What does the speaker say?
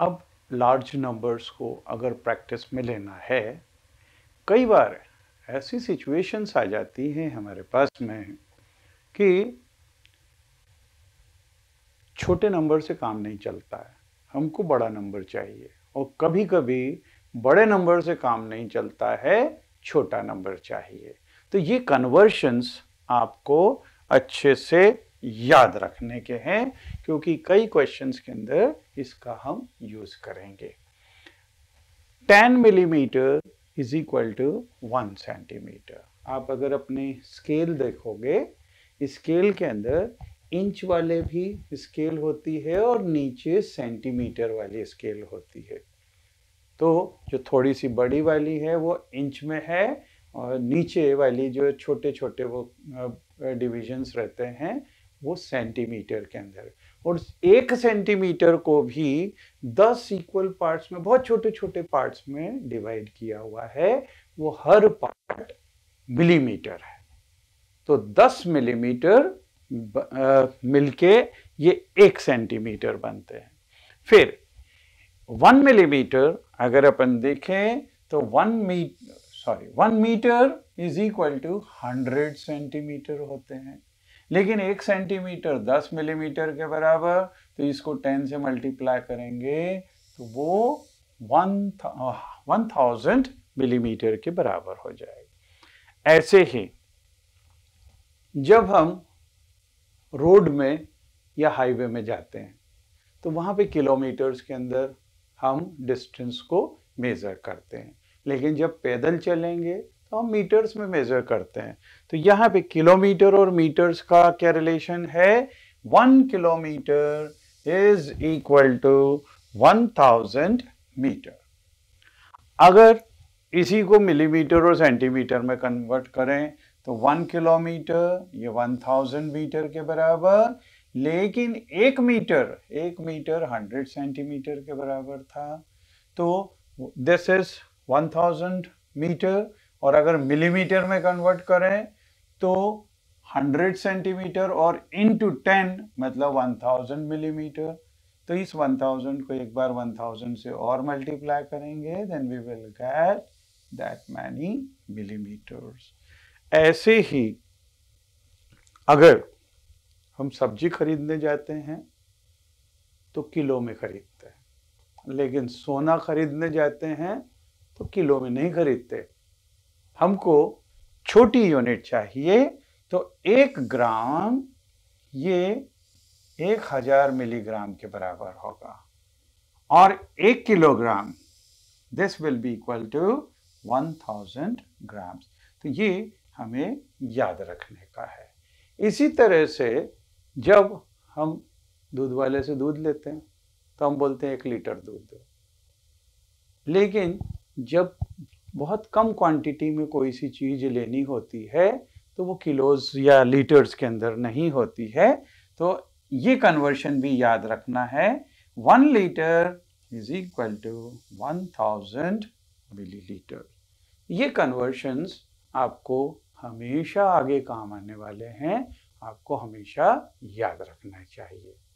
अब large numbers को अगर प्रैक्टिस में लेना है कई बार ऐसी सिचुएशंस आ जाती हैं हमारे पास में कि छोटे नंबर से काम नहीं चलता है हमको बड़ा नंबर चाहिए और कभी कभी बड़े नंबर से काम नहीं चलता है छोटा नंबर चाहिए तो ये कन्वर्शंस आपको अच्छे से याद रखने के हैं क्योंकि कई क्वेश्चंस के अंदर इसका हम यूज करेंगे 10 millimetre is equal to one centimetre आप अगर अपने स्केल देखोगे स्केल के अंदर इंच वाले भी स्केल होती है और नीचे सेंटीमीटर वाली स्केल होती है तो जो थोड़ी सी बड़ी वाली है वो इंच में है और नीचे वाली जो छोटे छोटे वो डिविजन्स रहते हैं वो सेंटीमीटर के अंदर और एक सेंटीमीटर को भी दस इक्वल पार्ट्स में बहुत छोटे छोटे पार्ट्स में डिवाइड किया हुआ है वो हर पार्ट मिलीमीटर है तो दस मिलीमीटर मिलके ये एक सेंटीमीटर बनते हैं फिर वन मिलीमीटर अगर अपन देखें तो one metre sorry one metre is equal to hundred centimetre होते हैं लेकिन एक सेंटीमीटर दस मिलीमीटर के बराबर तो इसको टेन से मल्टीप्लाई करेंगे तो वो वन वन थाउजेंड मिलीमीटर के बराबर हो जाएगी ऐसे ही जब हम रोड में या हाईवे में जाते हैं तो वहां पे किलोमीटर्स के अंदर हम डिस्टेंस को मेज़र करते हैं लेकिन जब पैदल चलेंगे तो हम मीटर्स में मेजर करते हैं तो यहाँ पे किलोमीटर और मीटर्स का क्या रिलेशन है one kilometre is equal to one thousand metre अगर इसी को मिलीमीटर और सेंटीमीटर में कन्वर्ट करें तो वन किलोमीटर ये वन थाउजेंड मीटर के बराबर लेकिन एक मीटर एक मीटर हंड्रेड सेंटीमीटर के बराबर था तो this is one thousand metre और अगर मिलीमीटर में कन्वर्ट करें तो 100 सेंटीमीटर और इनटू 10 मतलब 1000 मिलीमीटर तो इस 1000 को एक बार 1000 से और मल्टीप्लाई करेंगे then we will get that many millimetres ऐसे ही अगर हम सब्जी खरीदने जाते हैं तो किलो में खरीदते हैं लेकिन सोना खरीदने जाते हैं तो किलो में नहीं खरीदते हमको छोटी यूनिट चाहिए तो एक ग्राम ये एक हजार मिलीग्राम के बराबर होगा और एक kilogram this will be equal to one thousand grams तो ये हमें याद रखने का है इसी तरह से जब हम दूध वाले से दूध लेते हैं तो हम बोलते हैं एक लीटर दूध दो लेकिन जब बहुत कम क्वांटिटी में कोई सी चीज़ लेनी होती है तो वो किलोज या लीटर्स के अंदर नहीं होती है तो ये कन्वर्शन भी याद रखना है one litre is equal to one thousand millilitre ये कन्वर्शंस आपको हमेशा आगे काम आने वाले हैं आपको हमेशा याद रखना चाहिए